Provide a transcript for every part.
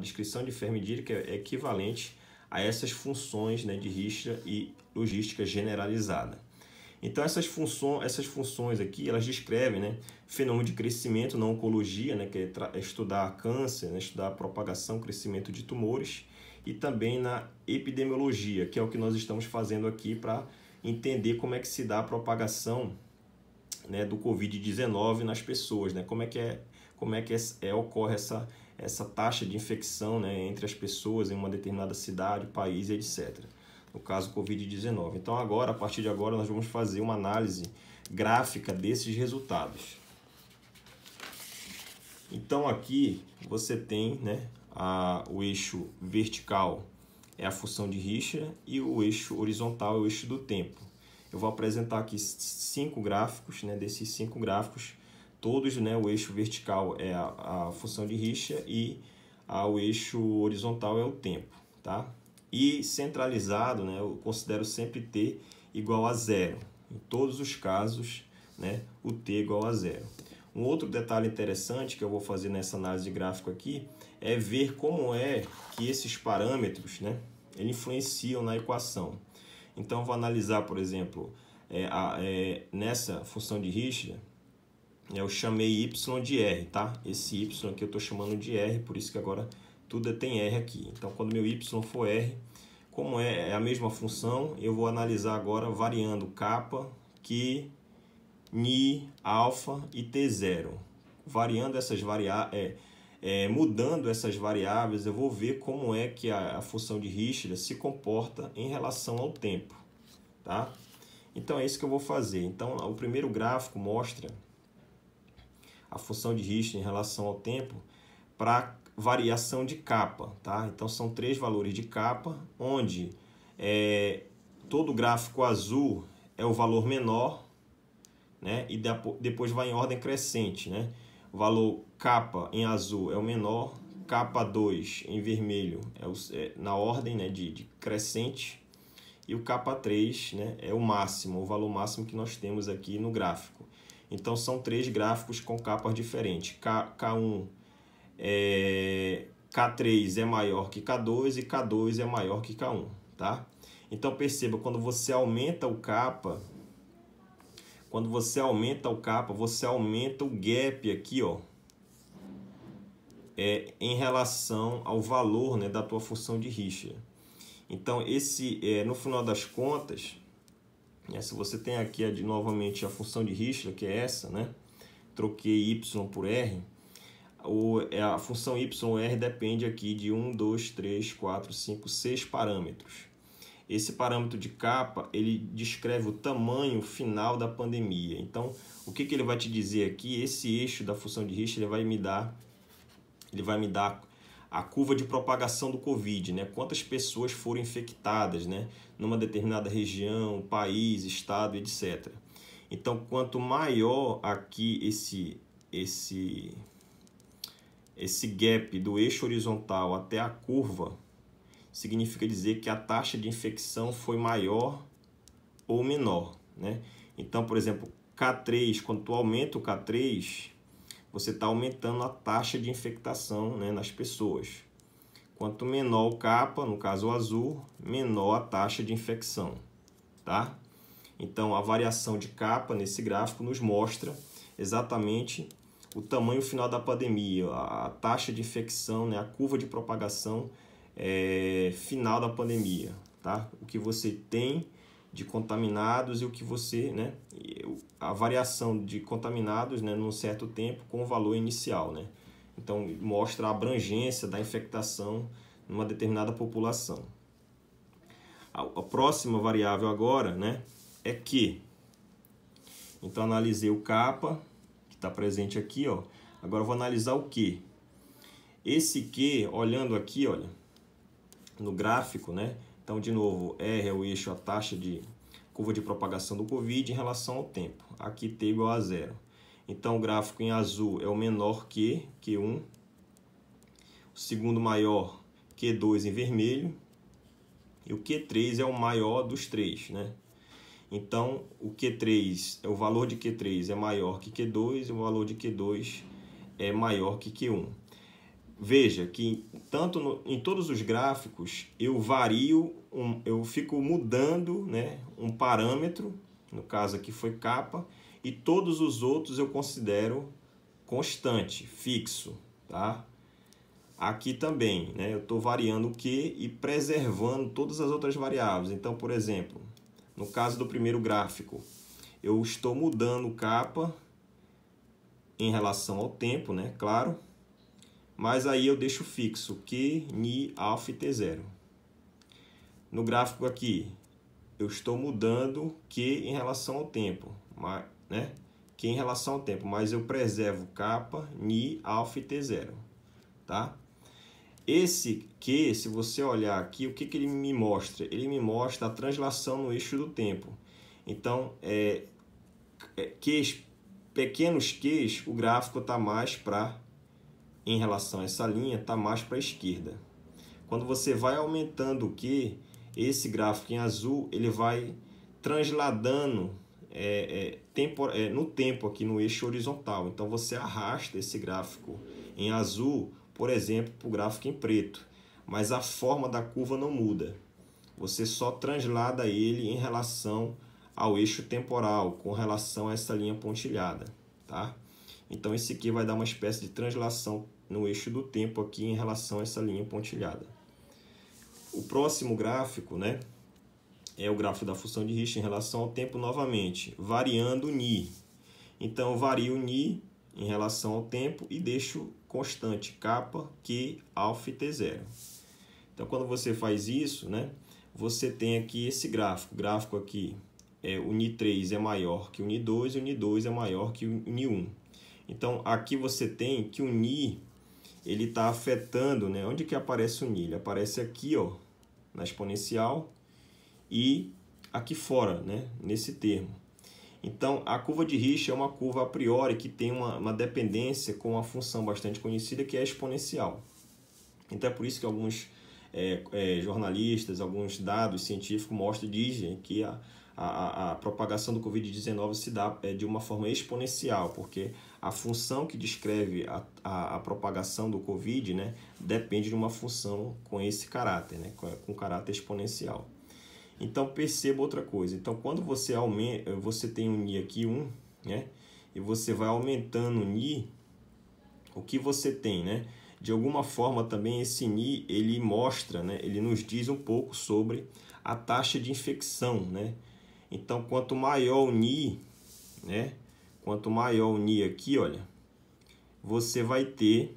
descrição de Fermi-Dirac é equivalente a essas funções né, de rixa e logística generalizada. Então essas, essas funções aqui, elas descrevem né, fenômeno de crescimento na oncologia, né, que é, é estudar câncer, né, estudar propagação, crescimento de tumores, e também na epidemiologia, que é o que nós estamos fazendo aqui para entender como é que se dá a propagação né, do Covid-19 nas pessoas, né, como é que, é, como é, que é, é, ocorre essa essa taxa de infecção né, entre as pessoas em uma determinada cidade, país, etc. No caso Covid-19. Então agora, a partir de agora, nós vamos fazer uma análise gráfica desses resultados. Então aqui você tem né, a, o eixo vertical é a função de Richter e o eixo horizontal é o eixo do tempo. Eu vou apresentar aqui cinco gráficos, né, desses cinco gráficos, todos, né, o eixo vertical é a, a função de Richter e a, o eixo horizontal é o tempo, tá? E centralizado, né, eu considero sempre t igual a zero. Em todos os casos, né, o t é igual a zero. Um outro detalhe interessante que eu vou fazer nessa análise de gráfico aqui é ver como é que esses parâmetros, né, eles influenciam na equação. Então, vou analisar, por exemplo, é, a, é, nessa função de Richter, eu chamei Y de R, tá? Esse Y aqui eu estou chamando de R, por isso que agora tudo é, tem R aqui. Então, quando meu Y for R, como é, é a mesma função, eu vou analisar agora variando capa, Q, Ni, alfa e T0. Variando essas variáveis, é, é, mudando essas variáveis, eu vou ver como é que a, a função de Richter se comporta em relação ao tempo, tá? Então, é isso que eu vou fazer. Então, o primeiro gráfico mostra a função de Richter em relação ao tempo para variação de capa, tá? Então são três valores de capa, onde é, todo gráfico azul é o valor menor, né? E depois vai em ordem crescente, né? O valor capa em azul é o menor, capa 2 em vermelho é, o, é, na ordem né, de, de crescente e o capa 3 né, é o máximo, o valor máximo que nós temos aqui no gráfico. Então são três gráficos com capas diferentes. K, K1 é, K3 é maior que K2 e K2 é maior que K1, tá? Então perceba, quando você aumenta o capa, quando você aumenta o capa, você aumenta o gap aqui, ó. É, em relação ao valor né, da tua função de Richter. Então, esse, é, no final das contas, né? se você tem aqui a de, novamente a função de Richter, que é essa, né? troquei y por r, ou é, a função y ou r depende aqui de 1, 2, 3, 4, 5, 6 parâmetros. Esse parâmetro de capa, ele descreve o tamanho final da pandemia. Então, o que, que ele vai te dizer aqui? Esse eixo da função de Richter, ele vai me dar, ele vai me dar a curva de propagação do Covid, né? quantas pessoas foram infectadas né? numa determinada região, país, estado, etc. Então, quanto maior aqui esse, esse, esse gap do eixo horizontal até a curva, significa dizer que a taxa de infecção foi maior ou menor. Né? Então, por exemplo, K3, quando tu aumenta o K3, você está aumentando a taxa de infectação né, nas pessoas. Quanto menor o capa, no caso o azul, menor a taxa de infecção, tá? Então, a variação de capa nesse gráfico nos mostra exatamente o tamanho final da pandemia, a taxa de infecção, né, a curva de propagação é, final da pandemia, tá? O que você tem de contaminados e o que você, né, a variação de contaminados, né, num certo tempo com o valor inicial, né. Então mostra a abrangência da infectação numa determinada população. A, a próxima variável agora, né, é Q. Então analisei o capa que está presente aqui, ó. Agora vou analisar o Q. Esse Q, olhando aqui, olha, no gráfico, né, então, de novo, R é o eixo, a taxa de curva de propagação do Covid em relação ao tempo. Aqui T igual a zero. Então, o gráfico em azul é o menor que Q1, o segundo maior Q2 em vermelho, e o Q3 é o maior dos três, né? Então, o Q3, o valor de Q3 é maior que Q2 e o valor de Q2 é maior que Q1. Veja que tanto no, em todos os gráficos, eu vario, um, eu fico mudando né, um parâmetro, no caso aqui foi capa, e todos os outros eu considero constante, fixo, tá? Aqui também, né, eu estou variando o que e preservando todas as outras variáveis. Então, por exemplo, no caso do primeiro gráfico, eu estou mudando capa em relação ao tempo, né, claro, mas aí eu deixo fixo Q, Ni, Alfa é e T0. No gráfico aqui, eu estou mudando Q em relação ao tempo, mas né? Q em relação ao tempo, mas eu preservo K, Ni, Alfa é e T0, tá? Esse Q, se você olhar aqui, o que, que ele me mostra? Ele me mostra a translação no eixo do tempo. Então, é, é Qs, pequenos Qs, o gráfico está mais para em relação a essa linha está mais para a esquerda. Quando você vai aumentando o Q, esse gráfico em azul ele vai transladando é, é, tempo, é, no tempo aqui no eixo horizontal. Então você arrasta esse gráfico em azul, por exemplo, para o gráfico em preto. Mas a forma da curva não muda. Você só translada ele em relação ao eixo temporal, com relação a essa linha pontilhada. Tá? Então esse aqui vai dar uma espécie de translação no eixo do tempo aqui em relação a essa linha pontilhada. O próximo gráfico, né, é o gráfico da função de Richter em relação ao tempo novamente, variando o ni. Então, vario o ni em relação ao tempo e deixo constante capa q alfa t0. Então, quando você faz isso, né, você tem aqui esse gráfico. O gráfico aqui é o ni 3 é maior que o ni 2 e o ni 2 é maior que o ni 1. Então, aqui você tem que o ni ele está afetando, né? Onde que aparece o nil? Aparece aqui, ó, na exponencial e aqui fora, né? Nesse termo. Então, a curva de Rich é uma curva a priori que tem uma, uma dependência com uma função bastante conhecida que é exponencial. Então, é por isso que alguns é, é, jornalistas, alguns dados científicos mostram, dizem que a, a, a propagação do Covid-19 se dá é, de uma forma exponencial, porque a função que descreve a, a, a, propagação do Covid né, depende de uma função com esse caráter, né, com, com caráter exponencial. Então perceba outra coisa. Então quando você aumenta, você tem um ni aqui um, né? E você vai aumentando o ni, o que você tem, né? De alguma forma também esse ni ele mostra, né? Ele nos diz um pouco sobre a taxa de infecção, né? Então, quanto maior o Ni, né? Quanto maior o Ni aqui, olha, você vai ter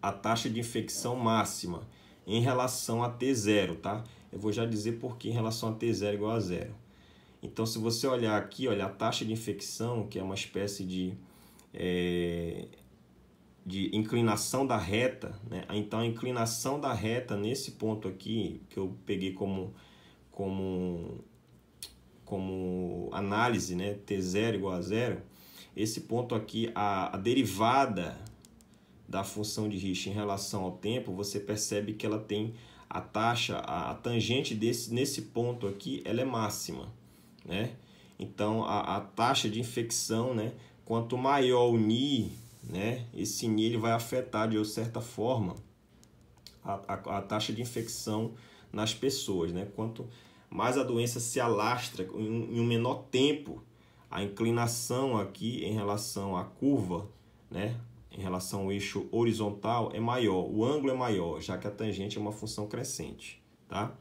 a taxa de infecção máxima em relação a T0, tá? Eu vou já dizer por que em relação a T0 igual a zero. Então, se você olhar aqui, olha, a taxa de infecção, que é uma espécie de, é, de inclinação da reta, né? Então, a inclinação da reta nesse ponto aqui, que eu peguei como, como como análise, né, t0 igual a zero, esse ponto aqui, a, a derivada da função de Riesch em relação ao tempo, você percebe que ela tem a taxa, a, a tangente desse, nesse ponto aqui, ela é máxima, né? Então, a, a taxa de infecção, né, quanto maior o Ni, né, esse Ni ele vai afetar de certa forma a, a, a taxa de infecção nas pessoas, né? Quanto mais a doença se alastra em um menor tempo. A inclinação aqui em relação à curva, né, em relação ao eixo horizontal é maior, o ângulo é maior, já que a tangente é uma função crescente, tá?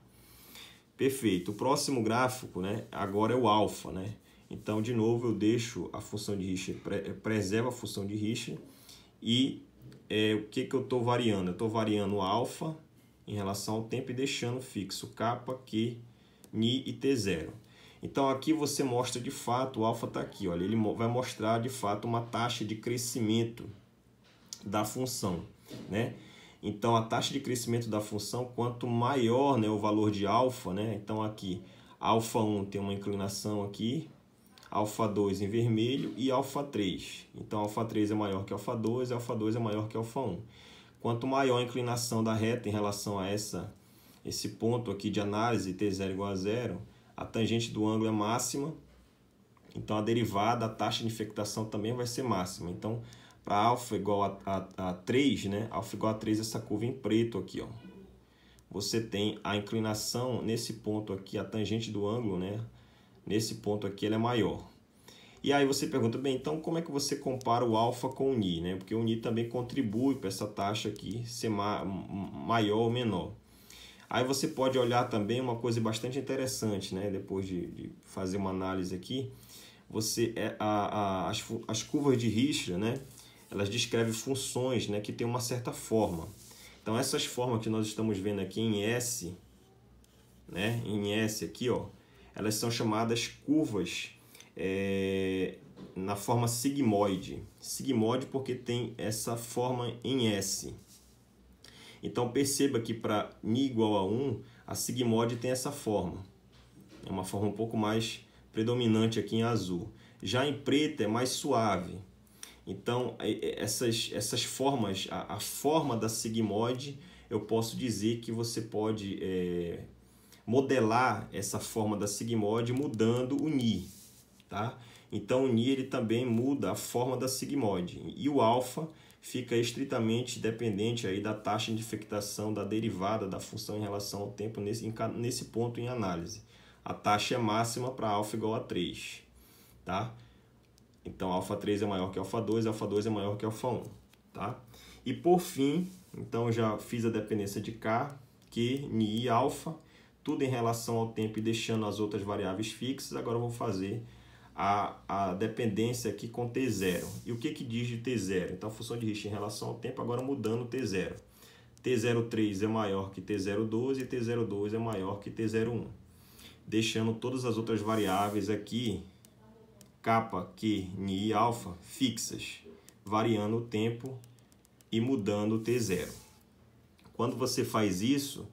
Perfeito. O próximo gráfico, né, agora é o alfa, né? Então, de novo, eu deixo a função de Richter, eh, preservo a função de Richter e é, o que, que eu estou variando? Eu estou variando o alfa em relação ao tempo e deixando fixo capa que Ni e T0. Então aqui você mostra de fato, o alfa está aqui, olha, ele vai mostrar de fato uma taxa de crescimento da função, né? Então a taxa de crescimento da função, quanto maior né, o valor de alfa, né? Então aqui, alfa 1 tem uma inclinação aqui, alfa 2 em vermelho e alfa 3. Então alfa 3 é maior que alfa 2, alfa 2 é maior que alfa 1. Quanto maior a inclinação da reta em relação a essa esse ponto aqui de análise T0 igual a zero, a tangente do ângulo é máxima, então a derivada, a taxa de infectação também vai ser máxima. Então, para alfa igual a, a, a 3, né? alfa igual a 3, essa curva em preto aqui, ó. Você tem a inclinação nesse ponto aqui, a tangente do ângulo, né? Nesse ponto aqui ela é maior. E aí você pergunta, bem, então como é que você compara o alfa com o ni, né? Porque o ni também contribui para essa taxa aqui ser ma maior ou menor. Aí você pode olhar também uma coisa bastante interessante, né? Depois de, de fazer uma análise aqui, você é a, a, as, as curvas de Richter, né? Elas descrevem funções, né? Que tem uma certa forma. Então essas formas que nós estamos vendo aqui em S, né? Em S aqui, ó, elas são chamadas curvas é, na forma sigmoide. Sigmoide porque tem essa forma em S. Então perceba que para μ igual a 1, a sigmoide tem essa forma. É uma forma um pouco mais predominante aqui em azul. Já em preto é mais suave. Então é, é, essas, essas formas, a, a forma da sigmoide, eu posso dizer que você pode é, modelar essa forma da sigmoide mudando o ni. Tá? Então o ni ele também muda a forma da sigmoide. E o alfa fica estritamente dependente aí da taxa de infectação da derivada da função em relação ao tempo nesse, nesse ponto em análise. A taxa é máxima para alfa igual a 3, tá? Então, alfa 3 é maior que alfa 2, alfa 2 é maior que alfa 1, tá? E por fim, então já fiz a dependência de K, Q, Ni e alfa, tudo em relação ao tempo e deixando as outras variáveis fixas. Agora eu vou fazer a, a dependência aqui com T0. E o que, que diz de T0? Então, a função de Richter em relação ao tempo, agora mudando T0. T03 é maior que T012 e T02 é maior que T01. Deixando todas as outras variáveis aqui, K, Q, Ni e alfa, fixas, variando o tempo e mudando o T0. Quando você faz isso,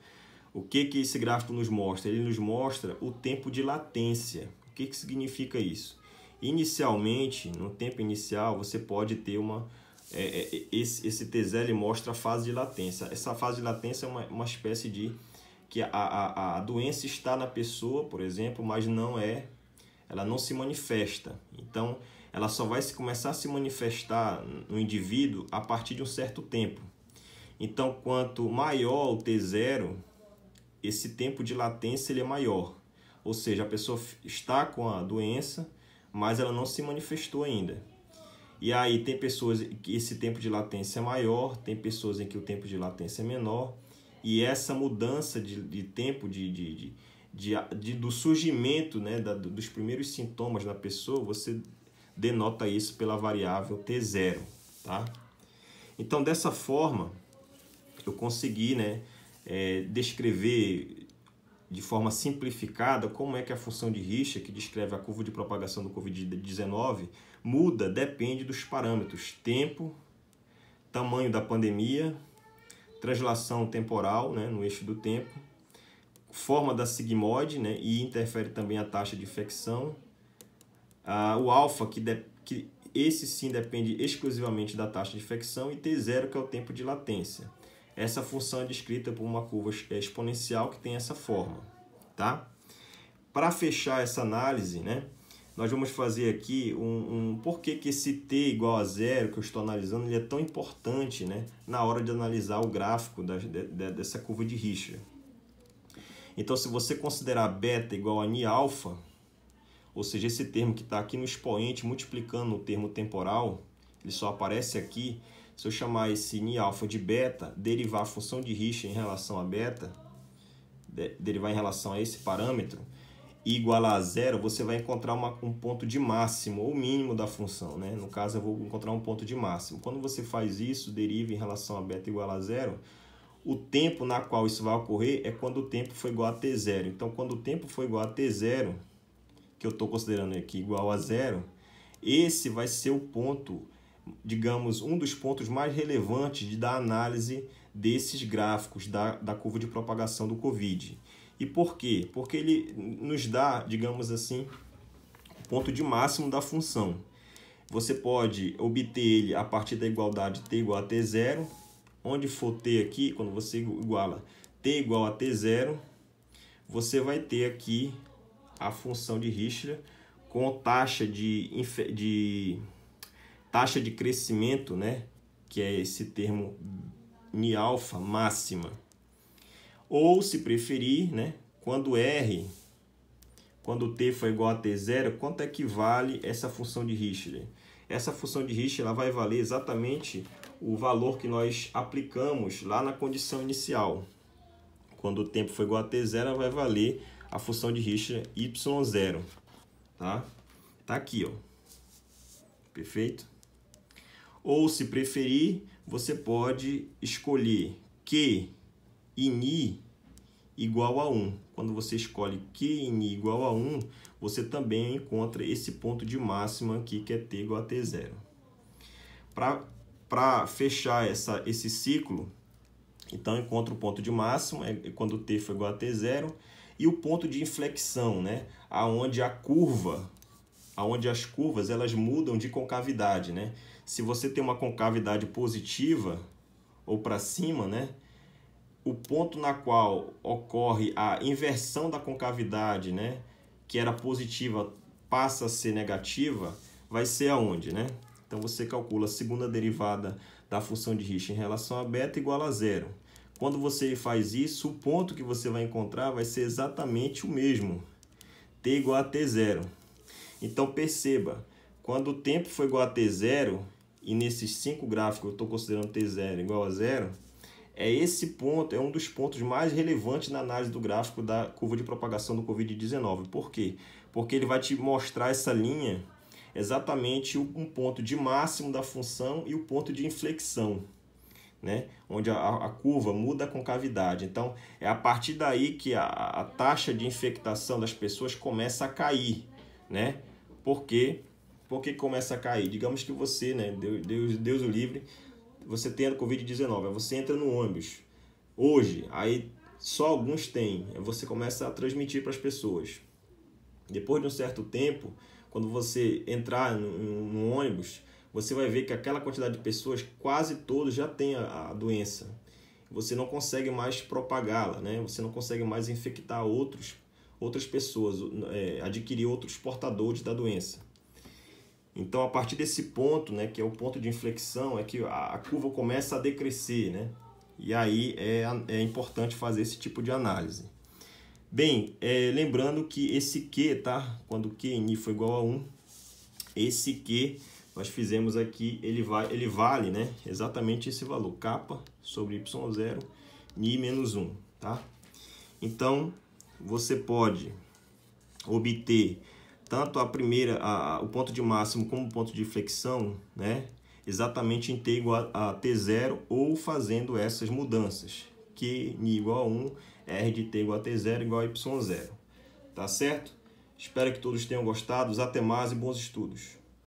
o que, que esse gráfico nos mostra? Ele nos mostra o tempo de latência que, que significa isso? Inicialmente, no tempo inicial, você pode ter uma. É, é, é esse, esse TZL mostra a fase de latência. Essa fase de latência é uma, uma espécie de. que a, a, a doença está na pessoa, por exemplo, mas não é. Ela não se manifesta. Então, ela só vai se começar a se manifestar no indivíduo a partir de um certo tempo. Então, quanto maior o T0, esse tempo de latência ele é maior. Ou seja, a pessoa está com a doença, mas ela não se manifestou ainda. E aí tem pessoas que esse tempo de latência é maior, tem pessoas em que o tempo de latência é menor. E essa mudança de, de tempo de, de, de de, de, do surgimento né, da, dos primeiros sintomas da pessoa, você denota isso pela variável T0. Tá? Então, dessa forma, eu consegui né, é, descrever de forma simplificada como é que a função de Richter, que descreve a curva de propagação do Covid-19, muda, depende dos parâmetros tempo, tamanho da pandemia, translação temporal né, no eixo do tempo, forma da sigmoide né, e interfere também a taxa de infecção, ah, o alfa, que, de, que esse sim depende exclusivamente da taxa de infecção, e T0, que é o tempo de latência essa função é descrita por uma curva é, exponencial que tem essa forma, tá? Para fechar essa análise, né, nós vamos fazer aqui um, um por que, que esse t igual a zero que eu estou analisando ele é tão importante né, na hora de analisar o gráfico da, de, dessa curva de Richter. Então, se você considerar beta igual a alfa, ou seja, esse termo que está aqui no expoente multiplicando o termo temporal, ele só aparece aqui, se eu chamar esse ni alfa de beta, derivar a função de Richter em relação a beta, derivar em relação a esse parâmetro, e a zero, você vai encontrar uma, um ponto de máximo ou mínimo da função. Né? No caso, eu vou encontrar um ponto de máximo. Quando você faz isso, deriva em relação a beta igual a zero, o tempo na qual isso vai ocorrer é quando o tempo for igual a t0. Então, quando o tempo for igual a t0, que eu estou considerando aqui igual a zero, esse vai ser o ponto digamos, um dos pontos mais relevantes de, da análise desses gráficos da, da curva de propagação do Covid. E por quê? Porque ele nos dá, digamos assim, o ponto de máximo da função. Você pode obter ele a partir da igualdade t igual a t0, onde for t aqui, quando você iguala t igual a t0, você vai ter aqui a função de Richter com taxa de, de taxa de crescimento, né, que é esse termo alfa máxima. Ou, se preferir, né, quando R, quando T for igual a T0, quanto é que vale essa função de Richter? Essa função de Richter ela vai valer exatamente o valor que nós aplicamos lá na condição inicial. Quando o tempo for igual a T0, ela vai valer a função de Richter Y0. Tá? Tá aqui, ó. Perfeito? Ou, se preferir, você pode escolher Q e Ni igual a 1. Quando você escolhe Q e Ni igual a 1, você também encontra esse ponto de máxima aqui, que é T igual a T0. Para fechar essa, esse ciclo, então encontra o ponto de máximo, é, é quando T foi igual a T0, e o ponto de inflexão, né? aonde a curva onde as curvas elas mudam de concavidade, né? Se você tem uma concavidade positiva ou para cima, né? O ponto na qual ocorre a inversão da concavidade, né? Que era positiva passa a ser negativa, vai ser aonde, né? Então você calcula a segunda derivada da função de Riesch em relação a beta igual a zero. Quando você faz isso, o ponto que você vai encontrar vai ser exatamente o mesmo, t igual a t zero. Então perceba, quando o tempo foi igual a t0, e nesses cinco gráficos eu estou considerando t0 igual a zero, é esse ponto, é um dos pontos mais relevantes na análise do gráfico da curva de propagação do Covid-19. Por quê? Porque ele vai te mostrar essa linha exatamente um ponto de máximo da função e o ponto de inflexão, né? onde a, a curva muda a concavidade. Então, é a partir daí que a, a taxa de infectação das pessoas começa a cair né? Porque porque começa a cair. Digamos que você, né, Deus, Deus o livre, você tenha COVID-19, você entra no ônibus. Hoje, aí só alguns têm. Você começa a transmitir para as pessoas. Depois de um certo tempo, quando você entrar no, no ônibus, você vai ver que aquela quantidade de pessoas, quase todos já têm a, a doença. Você não consegue mais propagá-la, né? Você não consegue mais infectar outros outras pessoas, é, adquirir outros portadores da doença. Então, a partir desse ponto, né, que é o ponto de inflexão, é que a, a curva começa a decrescer, né? E aí é, é importante fazer esse tipo de análise. Bem, é, lembrando que esse Q, tá? Quando Q em I foi igual a 1, esse Q nós fizemos aqui, ele, vai, ele vale né, exatamente esse valor, K sobre Y0, Ni menos 1, tá? Então, você pode obter tanto a primeira, a, a, o ponto de máximo como o ponto de flexão, né? Exatamente em T igual a, a T0 ou fazendo essas mudanças. Q igual a 1, R de T igual a T0 igual a Y0. Tá certo? Espero que todos tenham gostado. Até mais e bons estudos.